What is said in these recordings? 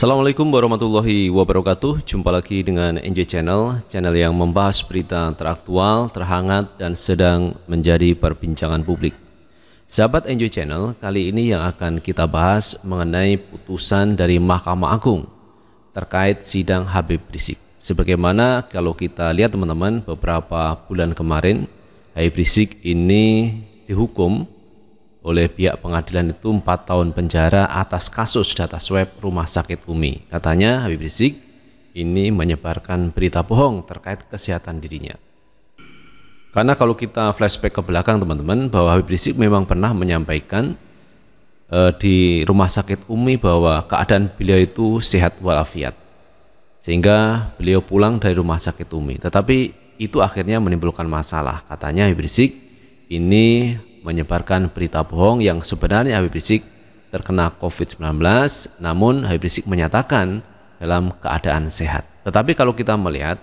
Assalamualaikum warahmatullahi wabarakatuh Jumpa lagi dengan NJ Channel Channel yang membahas berita teraktual, terhangat, dan sedang menjadi perbincangan publik Sahabat NJ Channel, kali ini yang akan kita bahas mengenai putusan dari Mahkamah Agung terkait sidang Habib Rizik Sebagaimana kalau kita lihat teman-teman beberapa bulan kemarin Habib Rizik ini dihukum oleh pihak pengadilan itu 4 tahun penjara atas kasus data swab rumah sakit Umi. Katanya Habib Rizik ini menyebarkan berita bohong terkait kesehatan dirinya. Karena kalau kita flashback ke belakang teman-teman bahwa Habib Rizik memang pernah menyampaikan eh, di rumah sakit Umi bahwa keadaan beliau itu sehat walafiat. Sehingga beliau pulang dari rumah sakit Umi. Tetapi itu akhirnya menimbulkan masalah. Katanya Habib Rizik ini menyebarkan berita bohong yang sebenarnya Habib Rizik terkena COVID-19 namun Habib Rizik menyatakan dalam keadaan sehat. Tetapi kalau kita melihat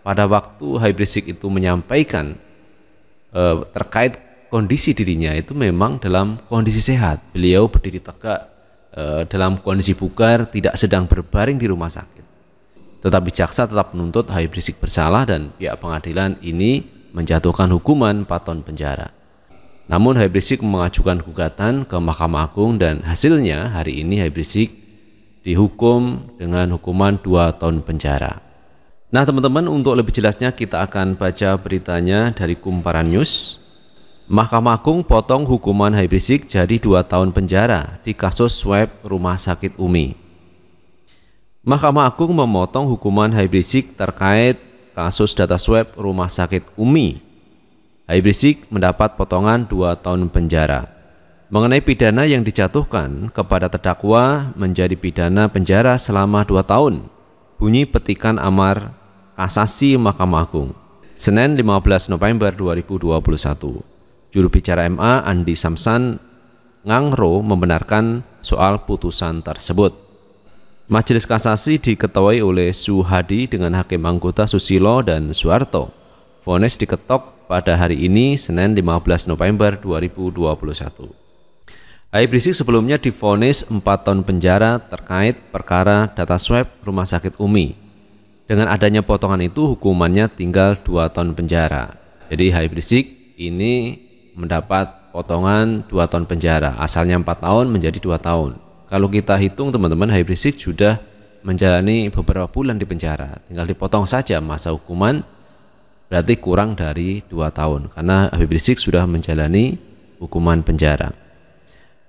pada waktu Habib Rizik itu menyampaikan eh, terkait kondisi dirinya itu memang dalam kondisi sehat. Beliau berdiri tegak eh, dalam kondisi bugar, tidak sedang berbaring di rumah sakit. Tetapi jaksa tetap menuntut Habib Rizik bersalah dan pihak pengadilan ini menjatuhkan hukuman 4 tahun penjara. Namun Habib Rizik mengajukan gugatan ke Mahkamah Agung dan hasilnya hari ini Habib Rizik dihukum dengan hukuman 2 tahun penjara. Nah teman-teman untuk lebih jelasnya kita akan baca beritanya dari Kumparan News. Mahkamah Agung potong hukuman Habib Rizik jadi 2 tahun penjara di kasus swab Rumah Sakit Umi. Mahkamah Agung memotong hukuman Habib Rizik terkait kasus data swab Rumah Sakit Umi Habib Rizik mendapat potongan dua tahun penjara. Mengenai pidana yang dijatuhkan kepada terdakwa menjadi pidana penjara selama dua tahun. Bunyi petikan amar kasasi Mahkamah Agung. Senin 15 November 2021. Juru bicara MA Andi Samsan Ngangro membenarkan soal putusan tersebut. Majelis kasasi diketuai oleh Suhadi dengan hakim anggota Susilo dan Suharto. Vones diketok pada hari ini Senin 15 November 2021. Habib Rizik sebelumnya difonis 4 tahun penjara terkait perkara data swab Rumah Sakit Umi. Dengan adanya potongan itu hukumannya tinggal 2 tahun penjara. Jadi Habib Rizik ini mendapat potongan 2 tahun penjara, asalnya 4 tahun menjadi 2 tahun. Kalau kita hitung teman-teman Habib Rizik sudah menjalani beberapa bulan di penjara, tinggal dipotong saja masa hukuman berarti kurang dari dua tahun karena Habib Rizik sudah menjalani hukuman penjara.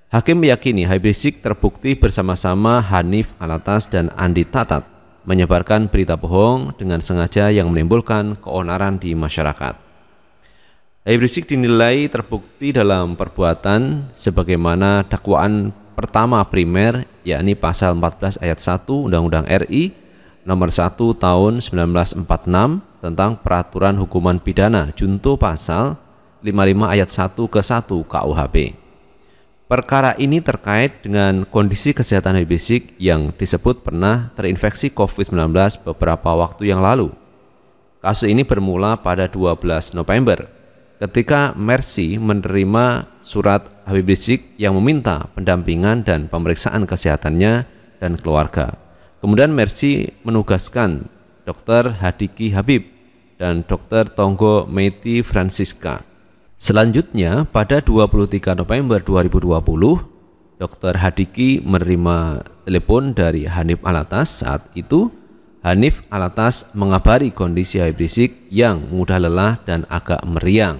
Hakim meyakini Habib Rizik terbukti bersama-sama Hanif Alatas dan Andi Tatat menyebarkan berita bohong dengan sengaja yang menimbulkan keonaran di masyarakat. Habib Rizik dinilai terbukti dalam perbuatan sebagaimana dakwaan pertama primer yakni pasal 14 ayat 1 Undang-Undang RI nomor 1 tahun 1946 tentang peraturan hukuman pidana junto pasal 55 ayat 1 ke 1 KUHP. Perkara ini terkait dengan kondisi kesehatan habib Rizik yang disebut pernah terinfeksi COVID-19 beberapa waktu yang lalu. Kasus ini bermula pada 12 November ketika Mercy menerima surat Habib Rizik yang meminta pendampingan dan pemeriksaan kesehatannya dan keluarga. Kemudian Mercy menugaskan Dr. Hadiki Habib dan Dr. Tonggo Meti Francisca. Selanjutnya, pada 23 November 2020, Dr. Hadiki menerima telepon dari Hanif Alatas saat itu. Hanif Alatas mengabari kondisi Habib Rizik yang mudah lelah dan agak meriang.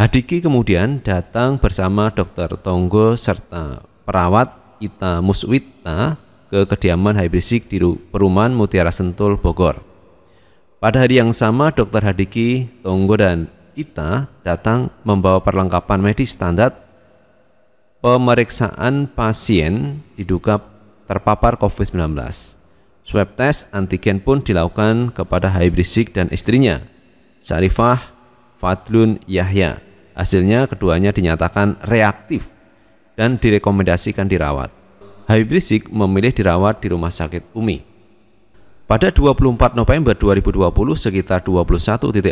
Hadiki kemudian datang bersama Dr. Tonggo serta perawat Ita Muswita ke kediaman Habib Rizik di perumahan Mutiara Sentul, Bogor. Pada hari yang sama, Dr. Hadiki, Tonggo, dan Ita datang membawa perlengkapan medis standar pemeriksaan pasien diduga terpapar COVID-19. Swab test antigen pun dilakukan kepada Habib Rizik dan istrinya, Syarifah Fadlun Yahya. Hasilnya keduanya dinyatakan reaktif dan direkomendasikan dirawat. Habib Rizik memilih dirawat di Rumah Sakit Umi. Pada 24 November 2020 sekitar 21.00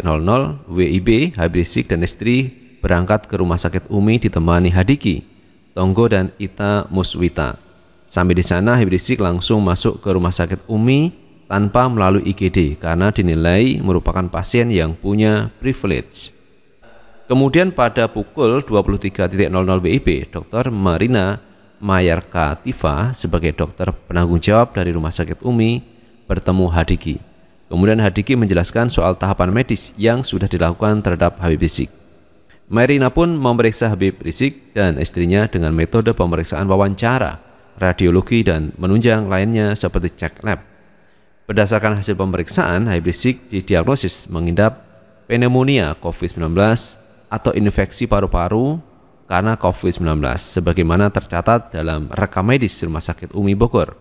WIB, Habib Rizik dan istri berangkat ke Rumah Sakit Umi ditemani Hadiki, Tonggo dan Ita Muswita. Sampai di sana Habib Rizik langsung masuk ke Rumah Sakit Umi tanpa melalui IGD karena dinilai merupakan pasien yang punya privilege. Kemudian pada pukul 23.00 WIB, Dr. Marina Mayarka Tifa sebagai dokter penanggung jawab dari Rumah Sakit Umi bertemu Hadiki. Kemudian Hadiki menjelaskan soal tahapan medis yang sudah dilakukan terhadap Habib Rizik. Marina pun memeriksa Habib Rizik dan istrinya dengan metode pemeriksaan wawancara, radiologi dan menunjang lainnya seperti cek lab. Berdasarkan hasil pemeriksaan, Habib Rizik didiagnosis mengidap pneumonia COVID-19 atau infeksi paru-paru karena COVID-19 sebagaimana tercatat dalam rekam medis Rumah Sakit Umi Bogor.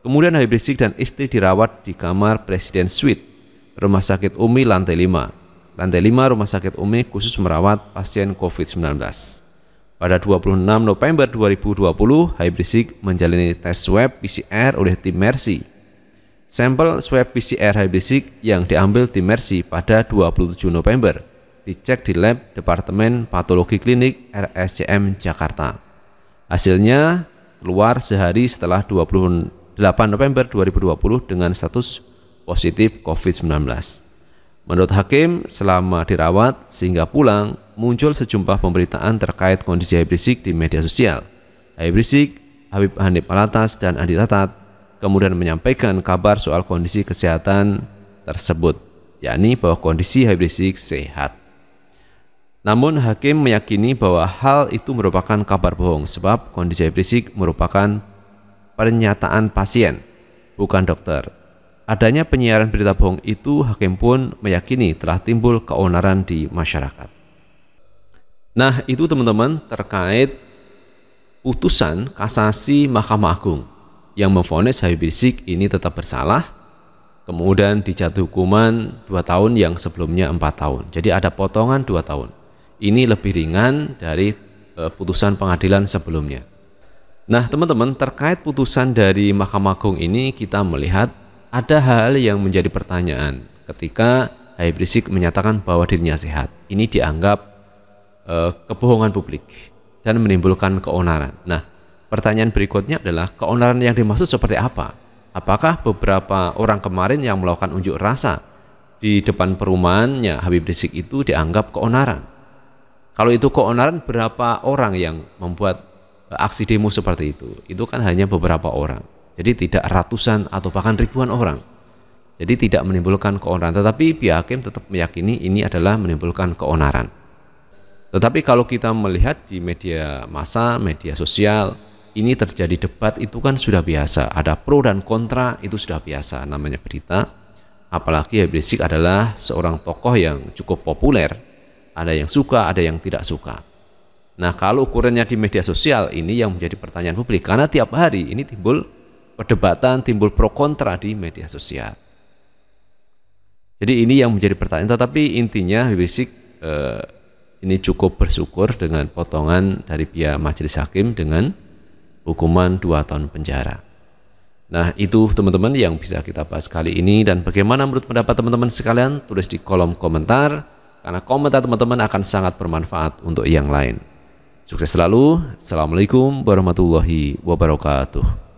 Kemudian Habib Rizik dan istri dirawat di kamar Presiden Suite Rumah Sakit Umi lantai 5. Lantai 5 Rumah Sakit Umi khusus merawat pasien COVID-19. Pada 26 November 2020, Habib Rizik menjalani tes swab PCR oleh tim Mercy. Sampel swab PCR Habib Rizik yang diambil tim Mercy pada 27 November dicek di lab Departemen Patologi Klinik RSCM Jakarta. Hasilnya keluar sehari setelah 28 November 2020 dengan status positif COVID-19. Menurut hakim, selama dirawat sehingga pulang, muncul sejumlah pemberitaan terkait kondisi Habib Rizik di media sosial. Habib Rizik, Habib Hanif Alatas, dan Andi Tatat kemudian menyampaikan kabar soal kondisi kesehatan tersebut, yakni bahwa kondisi Habib Rizik sehat. Namun hakim meyakini bahwa hal itu merupakan kabar bohong sebab kondisi Rizik merupakan pernyataan pasien, bukan dokter. Adanya penyiaran berita bohong itu hakim pun meyakini telah timbul keonaran di masyarakat. Nah itu teman-teman terkait putusan kasasi Mahkamah Agung yang memfonis Habib Rizik ini tetap bersalah kemudian dijatuhi hukuman 2 tahun yang sebelumnya 4 tahun. Jadi ada potongan 2 tahun ini lebih ringan dari e, putusan pengadilan sebelumnya. Nah, teman-teman, terkait putusan dari Mahkamah Agung ini kita melihat ada hal yang menjadi pertanyaan ketika Habib Rizik menyatakan bahwa dirinya sehat. Ini dianggap e, kebohongan publik dan menimbulkan keonaran. Nah, pertanyaan berikutnya adalah keonaran yang dimaksud seperti apa? Apakah beberapa orang kemarin yang melakukan unjuk rasa di depan perumahannya Habib Rizik itu dianggap keonaran? Kalau itu keonaran berapa orang yang membuat eh, aksi demo seperti itu? Itu kan hanya beberapa orang. Jadi tidak ratusan atau bahkan ribuan orang. Jadi tidak menimbulkan keonaran. Tetapi pihak hakim tetap meyakini ini adalah menimbulkan keonaran. Tetapi kalau kita melihat di media massa, media sosial, ini terjadi debat itu kan sudah biasa. Ada pro dan kontra itu sudah biasa namanya berita. Apalagi Habib Rizik adalah seorang tokoh yang cukup populer ada yang suka, ada yang tidak suka. Nah, kalau ukurannya di media sosial ini yang menjadi pertanyaan publik karena tiap hari ini timbul perdebatan, timbul pro kontra di media sosial. Jadi ini yang menjadi pertanyaan. Tetapi intinya Habib eh, ini cukup bersyukur dengan potongan dari pihak majelis hakim dengan hukuman dua tahun penjara. Nah itu teman-teman yang bisa kita bahas kali ini dan bagaimana menurut pendapat teman-teman sekalian tulis di kolom komentar karena komentar teman-teman akan sangat bermanfaat untuk yang lain. Sukses selalu. Assalamualaikum warahmatullahi wabarakatuh.